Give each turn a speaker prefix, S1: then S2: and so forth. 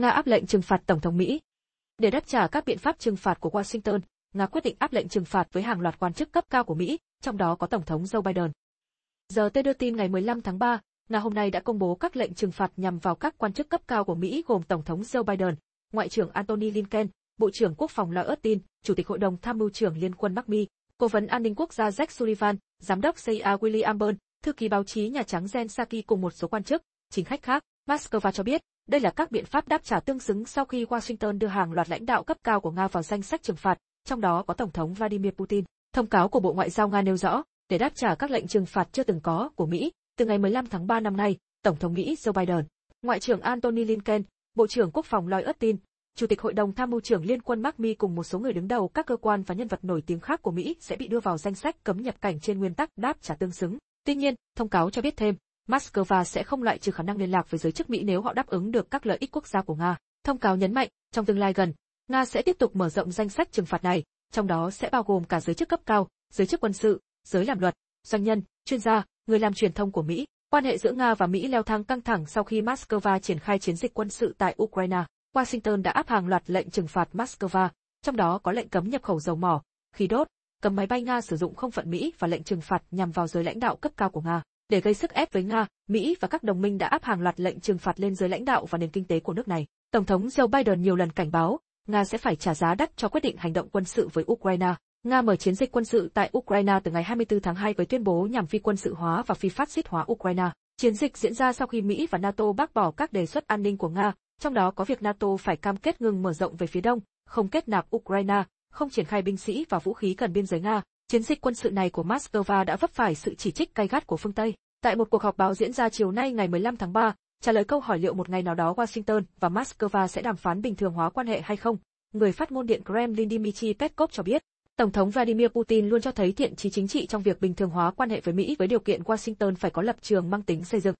S1: Nga áp lệnh trừng phạt Tổng thống Mỹ. Để đáp trả các biện pháp trừng phạt của Washington, Nga quyết định áp lệnh trừng phạt với hàng loạt quan chức cấp cao của Mỹ, trong đó có Tổng thống Joe Biden. Giờ Tây đưa tin ngày 15 tháng 3, Nga hôm nay đã công bố các lệnh trừng phạt nhằm vào các quan chức cấp cao của Mỹ gồm Tổng thống Joe Biden, Ngoại trưởng Antony Blinken, Bộ trưởng Quốc phòng Lloyd Austin, Chủ tịch Hội đồng Tham mưu trưởng Liên quân Bắc McMee, Cố vấn An ninh Quốc gia Jack Sullivan, Giám đốc CIA William Burn, Thư ký báo chí Nhà Trắng Jen Psaki cùng một số quan chức, chính khách khác. Moscow cho biết, đây là các biện pháp đáp trả tương xứng sau khi Washington đưa hàng loạt lãnh đạo cấp cao của Nga vào danh sách trừng phạt, trong đó có Tổng thống Vladimir Putin. Thông cáo của Bộ Ngoại giao Nga nêu rõ, để đáp trả các lệnh trừng phạt chưa từng có của Mỹ, từ ngày 15 tháng 3 năm nay, Tổng thống Mỹ Joe Biden, Ngoại trưởng Antony Blinken, Bộ trưởng Quốc phòng Lloyd Austin, Chủ tịch Hội đồng Tham mưu trưởng Liên quân Mark Mi cùng một số người đứng đầu các cơ quan và nhân vật nổi tiếng khác của Mỹ sẽ bị đưa vào danh sách cấm nhập cảnh trên nguyên tắc đáp trả tương xứng. Tuy nhiên, thông cáo cho biết thêm, Moscow sẽ không loại trừ khả năng liên lạc với giới chức Mỹ nếu họ đáp ứng được các lợi ích quốc gia của Nga. Thông cáo nhấn mạnh, trong tương lai gần, Nga sẽ tiếp tục mở rộng danh sách trừng phạt này, trong đó sẽ bao gồm cả giới chức cấp cao, giới chức quân sự, giới làm luật, doanh nhân, chuyên gia, người làm truyền thông của Mỹ. Quan hệ giữa Nga và Mỹ leo thang căng thẳng sau khi Moscow triển khai chiến dịch quân sự tại Ukraine. Washington đã áp hàng loạt lệnh trừng phạt Moscow, trong đó có lệnh cấm nhập khẩu dầu mỏ, khí đốt, cấm máy bay Nga sử dụng không phận Mỹ và lệnh trừng phạt nhằm vào giới lãnh đạo cấp cao của Nga. Để gây sức ép với Nga, Mỹ và các đồng minh đã áp hàng loạt lệnh trừng phạt lên giới lãnh đạo và nền kinh tế của nước này. Tổng thống Joe Biden nhiều lần cảnh báo, Nga sẽ phải trả giá đắt cho quyết định hành động quân sự với Ukraine. Nga mở chiến dịch quân sự tại Ukraine từ ngày 24 tháng 2 với tuyên bố nhằm phi quân sự hóa và phi phát xít hóa Ukraine. Chiến dịch diễn ra sau khi Mỹ và NATO bác bỏ các đề xuất an ninh của Nga, trong đó có việc NATO phải cam kết ngừng mở rộng về phía đông, không kết nạp Ukraine, không triển khai binh sĩ và vũ khí gần biên giới Nga, Chiến dịch quân sự này của Moscow đã vấp phải sự chỉ trích gay gắt của phương Tây. Tại một cuộc họp báo diễn ra chiều nay ngày 15 tháng 3, trả lời câu hỏi liệu một ngày nào đó Washington và Moscow sẽ đàm phán bình thường hóa quan hệ hay không, người phát ngôn điện Kremlin Dmitry Peskov cho biết, Tổng thống Vladimir Putin luôn cho thấy thiện chí chính trị trong việc bình thường hóa quan hệ với Mỹ với điều kiện Washington phải có lập trường mang tính xây dựng.